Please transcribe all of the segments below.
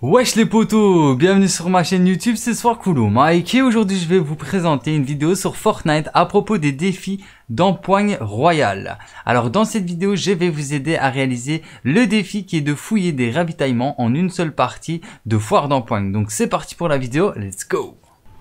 Wesh les potos, bienvenue sur ma chaîne YouTube, c'est Soir Coulo Mike et aujourd'hui je vais vous présenter une vidéo sur Fortnite à propos des défis d'empoigne royale. Alors dans cette vidéo, je vais vous aider à réaliser le défi qui est de fouiller des ravitaillements en une seule partie de foire d'empoigne. Donc c'est parti pour la vidéo, let's go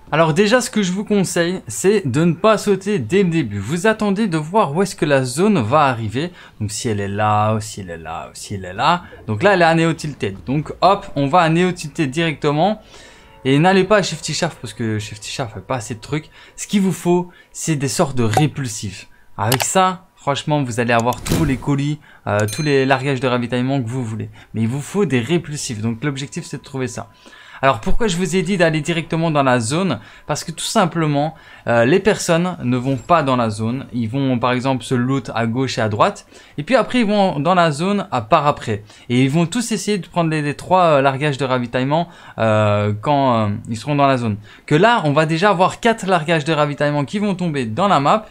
alors déjà, ce que je vous conseille, c'est de ne pas sauter dès le début. Vous attendez de voir où est-ce que la zone va arriver. Donc si elle est là, ou si elle est là, ou si elle est là. Donc là, elle est à néo Tilted. Donc hop, on va à néo directement. Et n'allez pas à Shifty Shaft parce que Shifty Shaft fait pas assez de trucs. Ce qu'il vous faut, c'est des sortes de répulsifs. Avec ça, franchement, vous allez avoir tous les colis, euh, tous les largages de ravitaillement que vous voulez. Mais il vous faut des répulsifs. Donc l'objectif, c'est de trouver ça. Alors pourquoi je vous ai dit d'aller directement dans la zone Parce que tout simplement, euh, les personnes ne vont pas dans la zone. Ils vont par exemple se loot à gauche et à droite. Et puis après, ils vont dans la zone à part après. Et ils vont tous essayer de prendre les, trois euh, largages de ravitaillement euh, quand ils seront dans la zone. Que là, on va déjà avoir quatre largages de ravitaillement qui vont tomber dans la map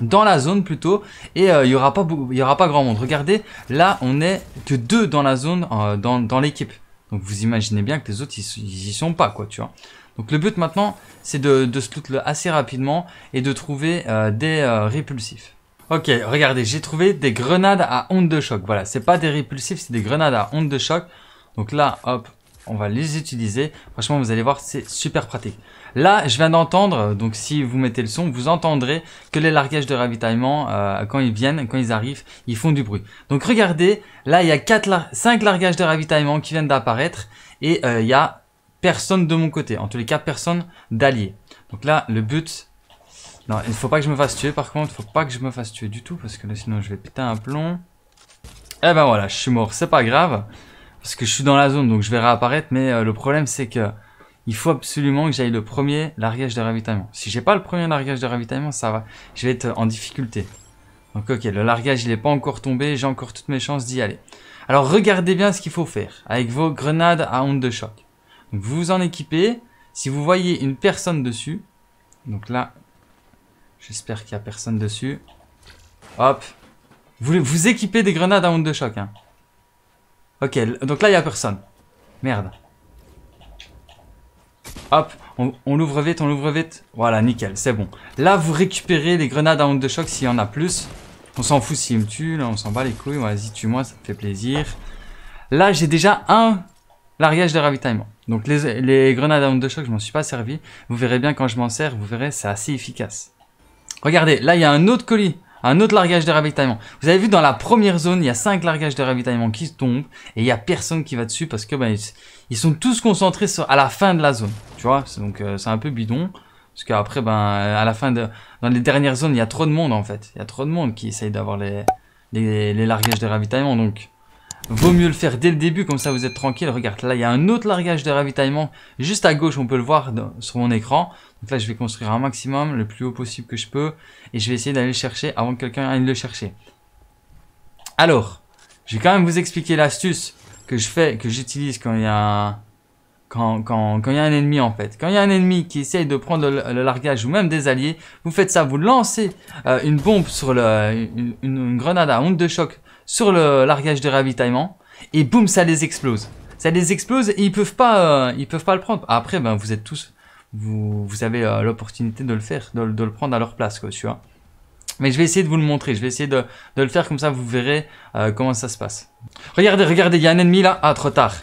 dans la zone plutôt et il n'y aura, aura pas grand monde regardez là on est que deux dans la zone dans l'équipe donc vous imaginez bien que les autres, ils, y sont pas, quoi, tu vois. Donc le but maintenant, c'est de, de split le assez rapidement et de trouver euh, des euh, répulsifs. Ok, regardez, j'ai trouvé des grenades à onde de choc. Voilà, c'est pas des répulsifs, c'est des grenades à onde de choc. Donc là, hop, on va les utiliser. Franchement, vous allez voir, c'est super pratique. Là, je viens d'entendre, donc si vous mettez le son, vous entendrez que les largages de ravitaillement, euh, quand ils viennent, quand ils arrivent, ils font du bruit. Donc regardez, là, il y a 4 5 largages de ravitaillement qui viennent d'apparaître et euh, il y a personne de mon côté. En tous les cas, personne d'allié. Donc là, le but... Non, il ne faut pas que je me fasse tuer par contre, il ne faut pas que je me fasse tuer du tout parce que sinon je vais péter un plomb. Et eh ben voilà, je suis mort, c'est pas grave parce que je suis dans la zone, donc je vais réapparaître, mais euh, le problème c'est que il faut absolument que j'aille le premier largage de ravitaillement. Si j'ai pas le premier largage de ravitaillement, ça va, je vais être en difficulté. Donc ok, le largage il est pas encore tombé, j'ai encore toutes mes chances d'y aller. Alors regardez bien ce qu'il faut faire avec vos grenades à onde de choc. vous vous en équipez, si vous voyez une personne dessus, donc là, j'espère qu'il y a personne dessus, hop, vous vous équipez des grenades à onde de choc. Hein. Ok, donc là, il n'y a personne. Merde. Hop, on, l'ouvre vite, on l'ouvre vite. Voilà, nickel, c'est bon. Là, vous récupérez les grenades à onde de choc s'il y en a plus. On s'en fout s'il me tue, là, on s'en bat les couilles. Vas-y, tue-moi, ça me fait plaisir. Là, j'ai déjà un largage de ravitaillement. Donc, les, grenades à onde de choc, je m'en suis pas servi. Vous verrez bien quand je m'en sers, vous verrez, c'est assez efficace. Regardez, là, il y a un autre colis un autre largage de ravitaillement. Vous avez vu dans la première zone, il y a 5 largages de ravitaillement qui tombent et il n'y a personne qui va dessus parce que ben, ils sont tous concentrés à la fin de la zone. Tu vois, donc euh, c'est un peu bidon. Parce qu'après, ben, à la fin de. Dans les dernières zones, il y a trop de monde en fait. Il y a trop de monde qui essaye d'avoir les, les, largages de ravitaillement. Donc, vaut mieux le faire dès le début, comme ça vous êtes tranquille. Regarde, là, il y a un autre largage de ravitaillement juste à gauche, on peut le voir sur mon écran. Donc là, je vais construire un maximum, le plus haut possible que je peux. Et je vais essayer d'aller le chercher avant que quelqu'un aille le chercher. Alors, je vais quand même vous expliquer l'astuce que je fais, que j'utilise quand il y a... Quand, il y a un ennemi en fait. Quand il y a un ennemi qui essaye de prendre le, largage ou même des alliés, vous faites ça, vous lancez euh, une bombe sur le... Une, grenade à onde de choc sur le largage de ravitaillement et boum, ça les explose. Ça les explose et ils peuvent pas, euh, ils peuvent pas le prendre. Après, ben, vous êtes tous vous, vous avez euh, l'opportunité de le faire, de, de, le prendre à leur place, quoi, tu vois. Mais je vais essayer de vous le montrer, je vais essayer de, de le faire comme ça, vous verrez euh, comment ça se passe. Regardez, regardez, il y a un ennemi là. Ah, trop tard.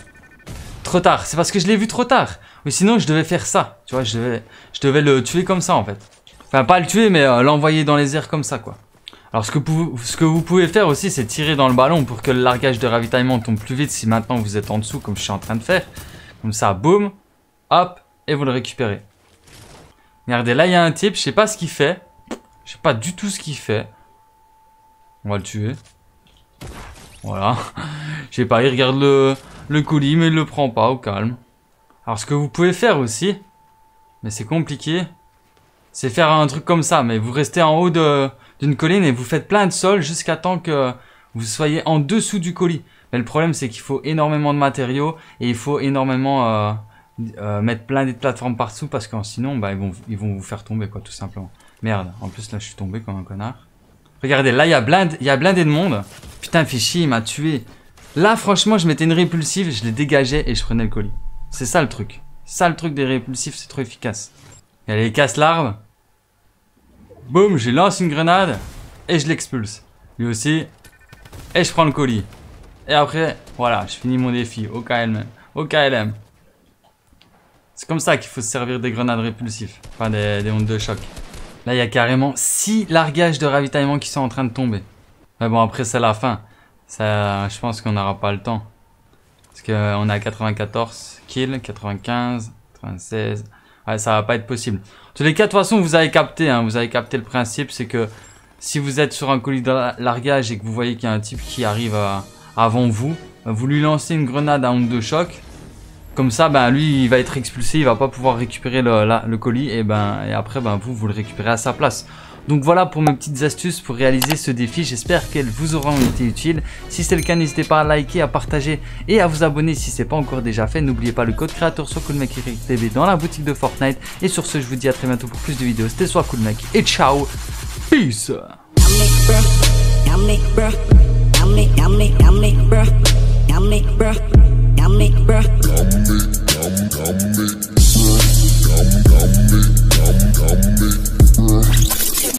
Trop tard, c'est parce que je l'ai vu trop tard. Mais sinon, je devais faire ça, tu vois, je devais, je devais le tuer comme ça, en fait. Enfin, pas le tuer, mais euh, l'envoyer dans les airs comme ça, quoi. Alors ce que, vous, ce que, vous, pouvez faire aussi, c'est tirer dans le ballon pour que le largage de ravitaillement tombe plus vite si maintenant vous êtes en dessous, comme je suis en train de faire. Comme ça, boum, hop, et vous le récupérez. Regardez, là, il y a un type, je sais pas ce qu'il fait. Je sais pas du tout ce qu'il fait. On va le tuer. Voilà. je sais pas, il regarde le, colis, mais il le prend pas, au calme. Alors, ce que vous pouvez faire aussi, mais c'est compliqué, c'est faire un truc comme ça, mais vous restez en haut d'une colline et vous faites plein de sol jusqu'à temps que vous soyez en dessous du colis. Mais le problème, c'est qu'il faut énormément de matériaux et il faut énormément... Euh, euh, mettre plein des plateformes partout parce que sinon bah, ils, vont, ils vont vous faire tomber quoi tout simplement. Merde, en plus là je suis tombé comme un connard. Regardez, là il y a blindé, il y a blindé de monde. Putain fichier, il m'a tué. Là franchement je mettais une répulsive, je les dégageais et je prenais le colis. C'est ça le truc. Ça le truc des répulsifs, c'est trop efficace. Et allez, casse l'arbre. Boum, je lance une grenade et je l'expulse. Lui aussi. Et je prends le colis. Et après, voilà, je finis mon défi au KLM. Au KLM. C'est comme ça qu'il faut se servir des grenades répulsives, enfin des, ondes de choc. Là, il y a carrément 6 largages de ravitaillement qui sont en train de tomber. Mais bon, après, c'est la fin. Ça, je pense qu'on n'aura pas le temps. Parce qu'on euh, a 94 kills, 95, 96... Ouais, ça va pas être possible. En tous les quatre façons vous avez capté. Hein. vous avez capté le principe, c'est que si vous êtes sur un colis de largage et que vous voyez qu'il y a un type qui arrive euh, avant vous, vous lui lancez une grenade à onde de choc comme ça, ben, lui, il va être expulsé, il va pas pouvoir récupérer le, colis, et, ben, et après, ben, vous, vous le récupérez à sa place. Donc voilà pour mes petites astuces pour réaliser ce défi, j'espère qu'elles vous auront été utiles. Si c'est le cas, n'hésitez pas à liker, à partager et à vous abonner si ce n'est pas encore déjà fait. N'oubliez pas le code créateur soit dans la boutique de Fortnite. Et sur ce, je vous dis à très bientôt pour plus de vidéos. C'était soit cool et ciao, peace